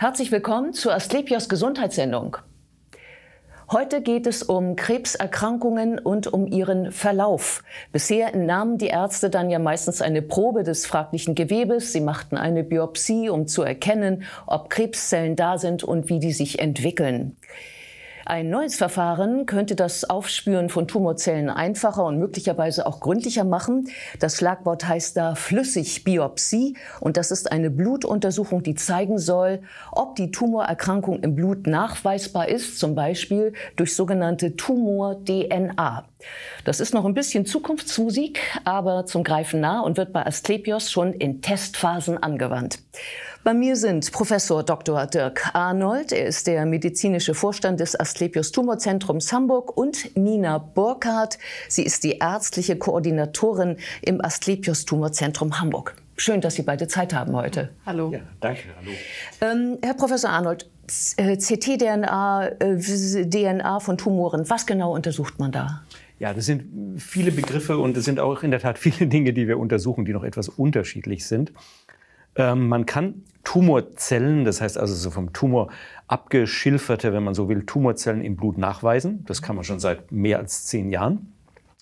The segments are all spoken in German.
Herzlich willkommen zur Asklepios Gesundheitssendung. Heute geht es um Krebserkrankungen und um ihren Verlauf. Bisher nahmen die Ärzte dann ja meistens eine Probe des fraglichen Gewebes. Sie machten eine Biopsie, um zu erkennen, ob Krebszellen da sind und wie die sich entwickeln. Ein neues Verfahren könnte das Aufspüren von Tumorzellen einfacher und möglicherweise auch gründlicher machen. Das Schlagwort heißt da Flüssigbiopsie und das ist eine Blutuntersuchung, die zeigen soll, ob die Tumorerkrankung im Blut nachweisbar ist, zum Beispiel durch sogenannte Tumor-DNA. Das ist noch ein bisschen Zukunftsmusik, aber zum Greifen nah und wird bei Asklepios schon in Testphasen angewandt. Bei mir sind Professor Dr. Dirk Arnold, er ist der medizinische Vorstand des Asklepios Tumorzentrums Hamburg und Nina Burkhardt, sie ist die ärztliche Koordinatorin im Asklepios Tumorzentrum Hamburg. Schön, dass Sie beide Zeit haben heute. Hallo. Ja, danke. Hallo. Ähm, Herr Professor Arnold, CT-DNA, äh, äh, DNA von Tumoren, was genau untersucht man da? Ja, das sind viele Begriffe und es sind auch in der Tat viele Dinge, die wir untersuchen, die noch etwas unterschiedlich sind. Ähm, man kann Tumorzellen, das heißt also so vom Tumor abgeschilferte, wenn man so will, Tumorzellen im Blut nachweisen. Das kann man schon seit mehr als zehn Jahren.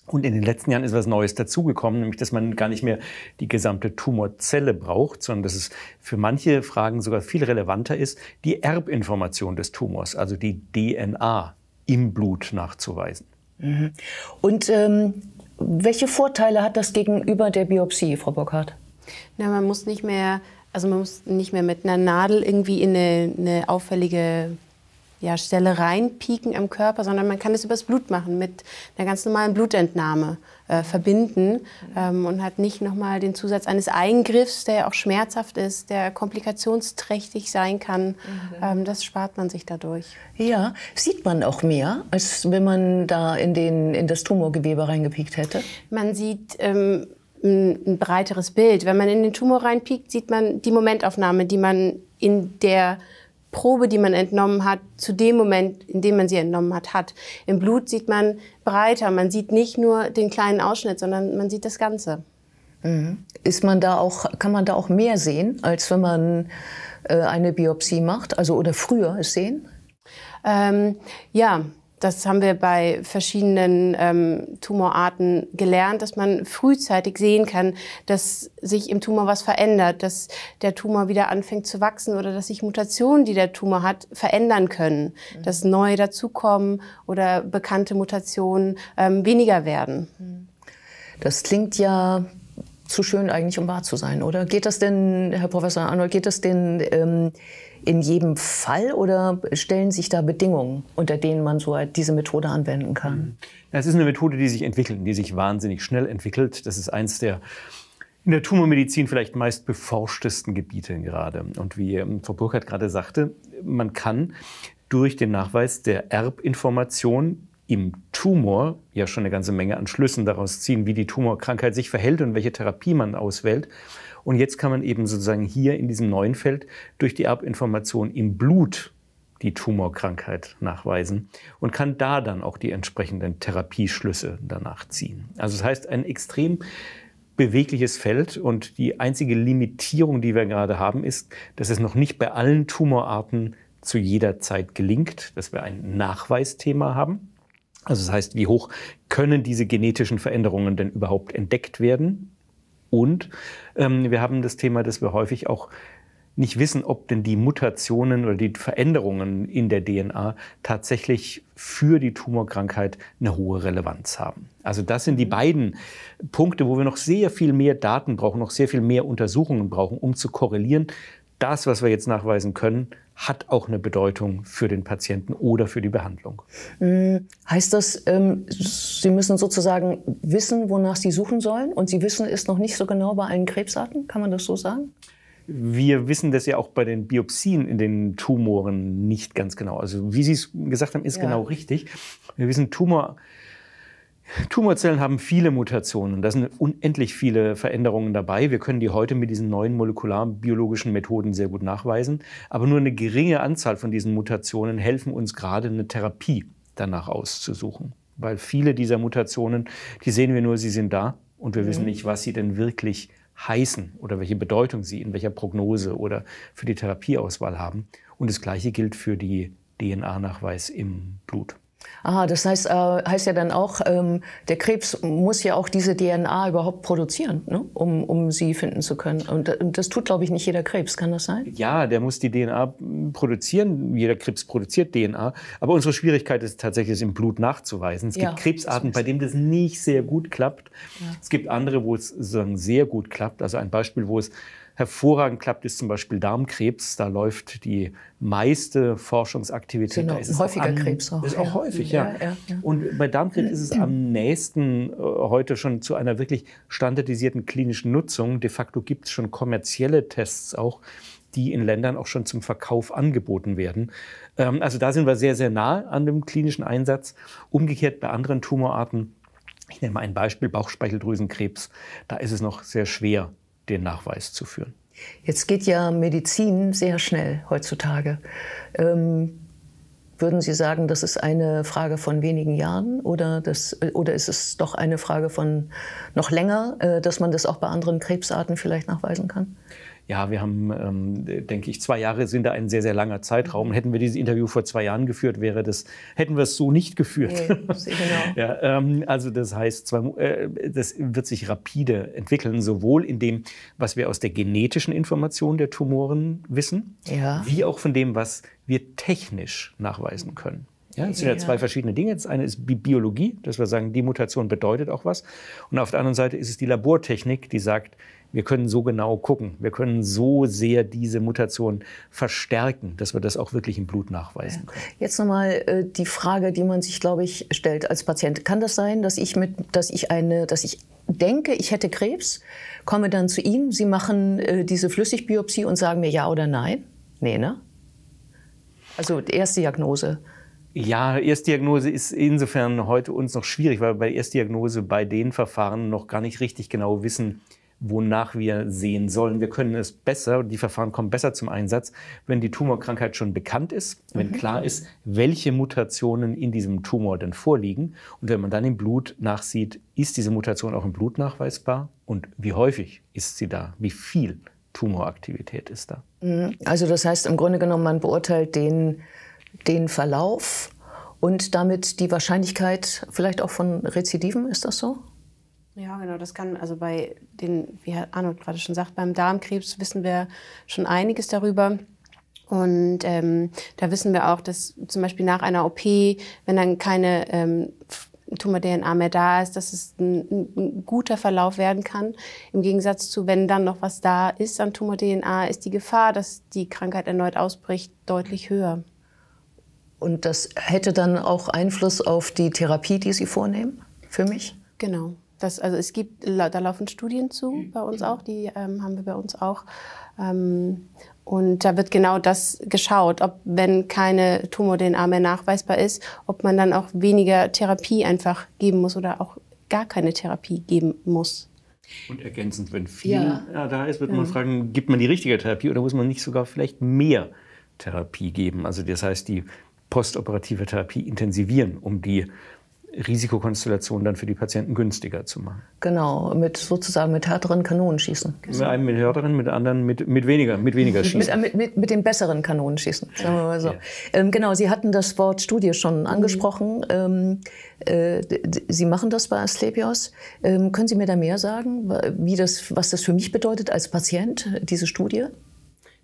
Und in den letzten Jahren ist was Neues dazugekommen, nämlich dass man gar nicht mehr die gesamte Tumorzelle braucht, sondern dass es für manche Fragen sogar viel relevanter ist, die Erbinformation des Tumors, also die DNA im Blut nachzuweisen. Mhm. Und ähm, welche Vorteile hat das gegenüber der Biopsie, Frau Burkhardt? Na, man muss nicht mehr, also man muss nicht mehr mit einer Nadel irgendwie in eine, eine auffällige ja, Stelle reinpieken am Körper, sondern man kann es übers Blut machen, mit einer ganz normalen Blutentnahme äh, verbinden ähm, und hat nicht nochmal den Zusatz eines Eingriffs, der auch schmerzhaft ist, der komplikationsträchtig sein kann. Mhm. Ähm, das spart man sich dadurch. Ja, sieht man auch mehr, als wenn man da in, den, in das Tumorgewebe reingepiekt hätte? Man sieht... Ähm, ein breiteres Bild. Wenn man in den Tumor reinpiekt, sieht man die Momentaufnahme, die man in der Probe, die man entnommen hat, zu dem Moment, in dem man sie entnommen hat, hat. Im Blut sieht man breiter. Man sieht nicht nur den kleinen Ausschnitt, sondern man sieht das Ganze. Mhm. Ist man da auch, kann man da auch mehr sehen, als wenn man äh, eine Biopsie macht, also oder früher es sehen? Ähm, ja, das haben wir bei verschiedenen ähm, Tumorarten gelernt, dass man frühzeitig sehen kann, dass sich im Tumor was verändert, dass der Tumor wieder anfängt zu wachsen oder dass sich Mutationen, die der Tumor hat, verändern können, mhm. dass neue dazukommen oder bekannte Mutationen ähm, weniger werden. Mhm. Das klingt ja zu schön eigentlich, um wahr zu sein, oder? Geht das denn, Herr Professor Arnold, geht das denn ähm, in jedem Fall oder stellen sich da Bedingungen, unter denen man so halt diese Methode anwenden kann? Mhm. Es ist eine Methode, die sich entwickelt, die sich wahnsinnig schnell entwickelt. Das ist eins der in der Tumormedizin vielleicht meist beforschtesten Gebiete gerade. Und wie ähm, Frau Burkhardt gerade sagte, man kann durch den Nachweis der Erbinformation im Tumor ja schon eine ganze Menge an Schlüssen daraus ziehen, wie die Tumorkrankheit sich verhält und welche Therapie man auswählt. Und jetzt kann man eben sozusagen hier in diesem neuen Feld durch die Erbinformation im Blut die Tumorkrankheit nachweisen und kann da dann auch die entsprechenden Therapieschlüsse danach ziehen. Also das heißt, ein extrem bewegliches Feld und die einzige Limitierung, die wir gerade haben, ist, dass es noch nicht bei allen Tumorarten zu jeder Zeit gelingt, dass wir ein Nachweisthema haben. Also das heißt, wie hoch können diese genetischen Veränderungen denn überhaupt entdeckt werden? Und ähm, wir haben das Thema, dass wir häufig auch nicht wissen, ob denn die Mutationen oder die Veränderungen in der DNA tatsächlich für die Tumorkrankheit eine hohe Relevanz haben. Also das sind die mhm. beiden Punkte, wo wir noch sehr viel mehr Daten brauchen, noch sehr viel mehr Untersuchungen brauchen, um zu korrelieren, das, was wir jetzt nachweisen können, hat auch eine Bedeutung für den Patienten oder für die Behandlung. Äh, heißt das, ähm, Sie müssen sozusagen wissen, wonach Sie suchen sollen und Sie wissen es noch nicht so genau bei allen Krebsarten? Kann man das so sagen? Wir wissen das ja auch bei den Biopsien in den Tumoren nicht ganz genau. Also wie Sie es gesagt haben, ist ja. genau richtig. Wir wissen, Tumor Tumorzellen haben viele Mutationen. Da sind unendlich viele Veränderungen dabei. Wir können die heute mit diesen neuen molekularbiologischen Methoden sehr gut nachweisen. Aber nur eine geringe Anzahl von diesen Mutationen helfen uns gerade, eine Therapie danach auszusuchen. Weil viele dieser Mutationen, die sehen wir nur, sie sind da und wir mhm. wissen nicht, was sie denn wirklich heißen oder welche Bedeutung sie in welcher Prognose oder für die Therapieauswahl haben. Und das Gleiche gilt für die DNA-Nachweis im Blut. Ah, das heißt, äh, heißt ja dann auch, ähm, der Krebs muss ja auch diese DNA überhaupt produzieren, ne? um, um sie finden zu können. Und, und das tut, glaube ich, nicht jeder Krebs, kann das sein? Ja, der muss die DNA produzieren. Jeder Krebs produziert DNA. Aber unsere Schwierigkeit ist tatsächlich, es im Blut nachzuweisen. Es ja, gibt Krebsarten, bei denen das nicht sehr gut klappt. Ja. Es gibt andere, wo es sozusagen sehr gut klappt. Also ein Beispiel, wo es hervorragend klappt, ist zum Beispiel Darmkrebs. Da läuft die meiste Forschungsaktivität. Genau, da ist häufiger an, Krebs auch. Ist auch ja. häufig, ja. Ja, ja. Und bei Darmkrebs ist es am nächsten äh, heute schon zu einer wirklich standardisierten klinischen Nutzung. De facto gibt es schon kommerzielle Tests auch die in Ländern auch schon zum Verkauf angeboten werden. Ähm, also da sind wir sehr, sehr nah an dem klinischen Einsatz. Umgekehrt bei anderen Tumorarten ich nehme mal ein Beispiel, Bauchspeicheldrüsenkrebs. Da ist es noch sehr schwer, den Nachweis zu führen. Jetzt geht ja Medizin sehr schnell heutzutage. Ähm, würden Sie sagen, das ist eine Frage von wenigen Jahren oder, das, oder ist es doch eine Frage von noch länger, äh, dass man das auch bei anderen Krebsarten vielleicht nachweisen kann? ja, wir haben, ähm, denke ich, zwei Jahre sind da ein sehr, sehr langer Zeitraum. Mhm. hätten wir dieses Interview vor zwei Jahren geführt, wäre das, hätten wir es so nicht geführt. Nee, genau. ja, ähm, also das heißt, zwei, äh, das wird sich rapide entwickeln, sowohl in dem, was wir aus der genetischen Information der Tumoren wissen, ja. wie auch von dem, was wir technisch nachweisen können. Ja, das sind ja, zwei verschiedene Dinge. Das eine ist Biologie, dass wir sagen, die Mutation bedeutet auch was. Und auf der anderen Seite ist es die Labortechnik, die sagt, wir können so genau gucken, wir können so sehr diese Mutation verstärken, dass wir das auch wirklich im Blut nachweisen können. Jetzt nochmal äh, die Frage, die man sich, glaube ich, stellt als Patient. Kann das sein, dass ich mit, dass ich eine, dass ich denke, ich hätte Krebs, komme dann zu Ihnen, Sie machen äh, diese Flüssigbiopsie und sagen mir ja oder nein? Nee, ne? Also erste Diagnose. Ja, Erstdiagnose ist insofern heute uns noch schwierig, weil wir bei Erstdiagnose bei den Verfahren noch gar nicht richtig genau wissen, wonach wir sehen sollen. Wir können es besser, die Verfahren kommen besser zum Einsatz, wenn die Tumorkrankheit schon bekannt ist, wenn mhm. klar ist, welche Mutationen in diesem Tumor denn vorliegen. Und wenn man dann im Blut nachsieht, ist diese Mutation auch im Blut nachweisbar und wie häufig ist sie da, wie viel Tumoraktivität ist da. Mhm. Also das heißt im Grunde genommen, man beurteilt den den Verlauf und damit die Wahrscheinlichkeit vielleicht auch von Rezidiven, ist das so? Ja, genau, das kann, also bei den, wie Herr Arnold gerade schon sagt, beim Darmkrebs wissen wir schon einiges darüber. Und ähm, da wissen wir auch, dass zum Beispiel nach einer OP, wenn dann keine ähm, Tumor-DNA mehr da ist, dass es ein, ein, guter Verlauf werden kann. Im Gegensatz zu, wenn dann noch was da ist an Tumor-DNA, ist die Gefahr, dass die Krankheit erneut ausbricht, deutlich höher. Und das hätte dann auch Einfluss auf die Therapie, die Sie vornehmen für mich? Genau. Das, also es gibt, da laufen Studien zu bei uns auch, die ähm, haben wir bei uns auch. Ähm, und da wird genau das geschaut, ob wenn keine Tumor-DNA mehr nachweisbar ist, ob man dann auch weniger Therapie einfach geben muss oder auch gar keine Therapie geben muss. Und ergänzend, wenn viel ja. Äh, da ist, wird man ja. fragen, gibt man die richtige Therapie oder muss man nicht sogar vielleicht mehr Therapie geben? Also das heißt, die postoperative Therapie intensivieren, um die Risikokonstellation dann für die Patienten günstiger zu machen. Genau, mit sozusagen mit härteren Kanonen schießen. Mit einem mit härteren, mit anderen mit, mit weniger, mit weniger schießen. mit, mit, mit, den besseren Kanonen schießen, sagen wir mal so. Ja. Ähm, genau, Sie hatten das Wort Studie schon mhm. angesprochen. Ähm, äh, Sie machen das bei Asklepios. Ähm, können Sie mir da mehr sagen, wie das, was das für mich bedeutet als Patient, diese Studie?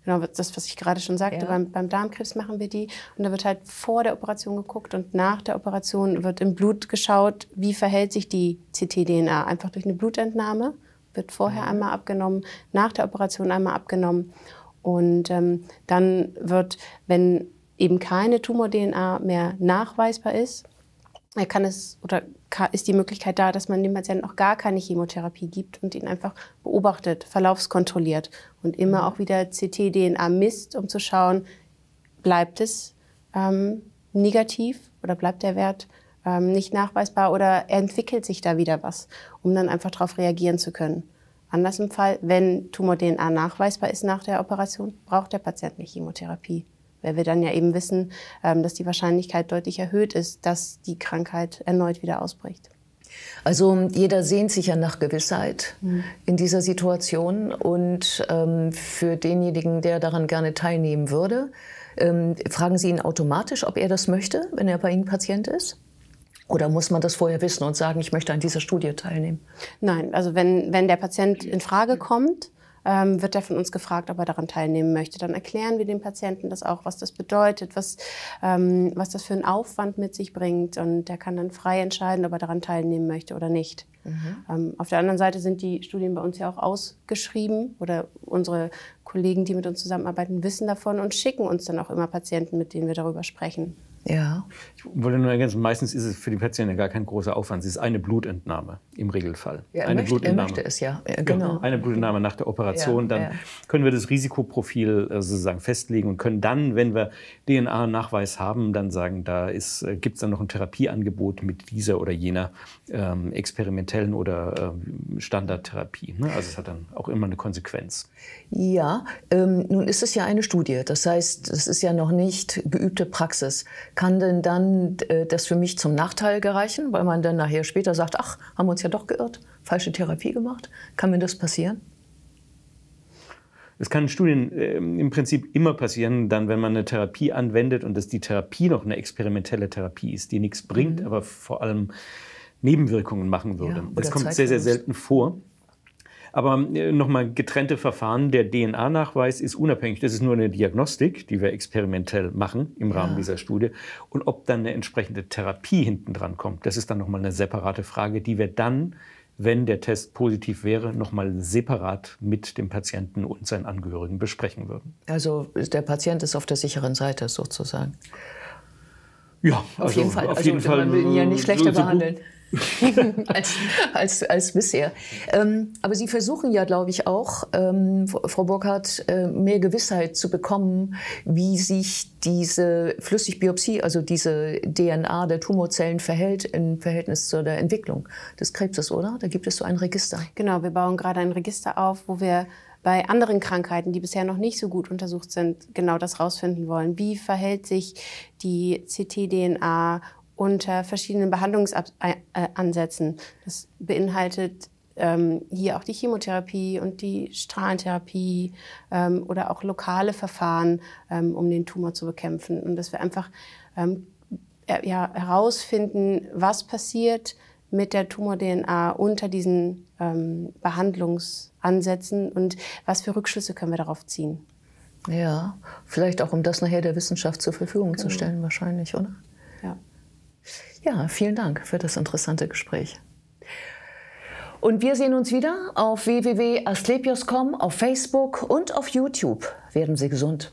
genau das, was ich gerade schon sagte, ja. beim, beim, Darmkrebs machen wir die. Und da wird halt vor der Operation geguckt und nach der Operation wird im Blut geschaut, wie verhält sich die CT-DNA. Einfach durch eine Blutentnahme wird vorher ja. Mhm. einmal abgenommen, nach der Operation einmal abgenommen. Und ähm, dann wird, wenn eben keine Tumor-DNA mehr nachweisbar ist, kann es oder ist die Möglichkeit da, dass man dem Patienten auch gar keine Chemotherapie gibt und ihn einfach beobachtet, verlaufskontrolliert und immer mhm. auch wieder CT-DNA misst, um zu schauen, bleibt es ähm, negativ oder bleibt der Wert ähm, nicht nachweisbar oder entwickelt sich da wieder was, um dann einfach darauf reagieren zu können. Anders im Fall, wenn Tumor-DNA nachweisbar ist nach der Operation, braucht der Patient nicht Chemotherapie weil wir dann ja eben wissen, ähm, dass die Wahrscheinlichkeit deutlich erhöht ist, dass die Krankheit erneut wieder ausbricht. Also jeder sehnt sich ja nach Gewissheit mhm. in dieser Situation und ähm, für denjenigen, der daran gerne teilnehmen würde, ähm, fragen Sie ihn automatisch, ob er das möchte, wenn er bei Ihnen Patient ist? Oder muss man das vorher wissen und sagen, ich möchte an dieser Studie teilnehmen? Nein, also wenn, wenn der Patient in Frage kommt, ähm, wird er von uns gefragt, ob er daran teilnehmen möchte. Dann erklären wir dem Patienten das auch, was das bedeutet, was, ähm, was das für einen Aufwand mit sich bringt. Und der kann dann frei entscheiden, ob er daran teilnehmen möchte oder nicht. Mhm. Ähm, auf der anderen Seite sind die Studien bei uns ja auch ausgeschrieben oder unsere Kollegen, die mit uns zusammenarbeiten, wissen davon und schicken uns dann auch immer Patienten, mit denen wir darüber sprechen. Ja. Ich wollte nur ergänzen, meistens ist es für die Patienten gar kein großer Aufwand. Es ist eine Blutentnahme im Regelfall. Ja, er, eine möchte, Blutentnahme. möchte es, ja. genau. Ja, eine Blutentnahme nach der Operation. dann können wir das Risikoprofil äh, sozusagen festlegen und können dann, wenn wir DNA-Nachweis haben, dann sagen, da äh, gibt es dann noch ein Therapieangebot mit dieser oder jener ähm, experimentellen oder ähm, Standardtherapie. Ne? Also es hat dann auch immer eine Konsequenz. Ja, ähm, nun ist es ja eine Studie. Das heißt, es ist ja noch nicht geübte Praxis kann denn dann äh, das für mich zum Nachteil gereichen, weil man dann nachher später sagt, ach, haben wir uns ja doch geirrt, falsche Therapie gemacht? Kann mir das passieren? Es kann in Studien äh, im Prinzip immer passieren, dann, wenn man eine Therapie anwendet und dass die Therapie noch eine experimentelle Therapie ist, die nichts bringt, mhm. aber vor allem Nebenwirkungen machen würde. Ja, das kommt sehr, sehr selten vor. Aber äh, nochmal, getrennte Verfahren, der DNA-Nachweis ist unabhängig. Das ist nur eine Diagnostik, die wir experimentell machen im Rahmen ja. dieser Studie. Und ob dann eine entsprechende Therapie hinten dran kommt, das ist dann nochmal eine separate Frage, die wir dann wenn der Test positiv wäre, nochmal separat mit dem Patienten und seinen Angehörigen besprechen würden. Also der Patient ist auf der sicheren Seite sozusagen. Ja, auf also, also, jeden Fall. Auf jeden also, Fall man will ihn ja nicht äh, schlechter so, so behandeln. Gut als, als, als bisher. Ähm, aber Sie versuchen ja, glaube ich, auch, ähm, Frau Burkhardt, äh, mehr Gewissheit zu bekommen, wie sich diese Flüssigbiopsie, also diese DNA der Tumorzellen verhält im Verhältnis zu der Entwicklung des Krebses, oder? Da gibt es so ein Register. Genau, wir bauen gerade ein Register auf, wo wir bei anderen Krankheiten, die bisher noch nicht so gut untersucht sind, genau das rausfinden wollen. Wie verhält sich die CT-DNA unter verschiedenen Behandlungsansätzen. Das beinhaltet ähm, hier auch die Chemotherapie und die Strahlentherapie ähm, oder auch lokale Verfahren, ähm, um den Tumor zu bekämpfen. Und dass wir einfach ähm, er, ja, herausfinden, was passiert mit der Tumor-DNA unter diesen ähm, Behandlungsansätzen und was für Rückschlüsse können wir darauf ziehen. Ja, vielleicht auch, um das nachher der Wissenschaft zur Verfügung genau. zu stellen, wahrscheinlich, oder? Ja, vielen Dank für das interessante Gespräch. Und wir sehen uns wieder auf www.asklepios.com, auf Facebook und auf YouTube. Werden Sie gesund.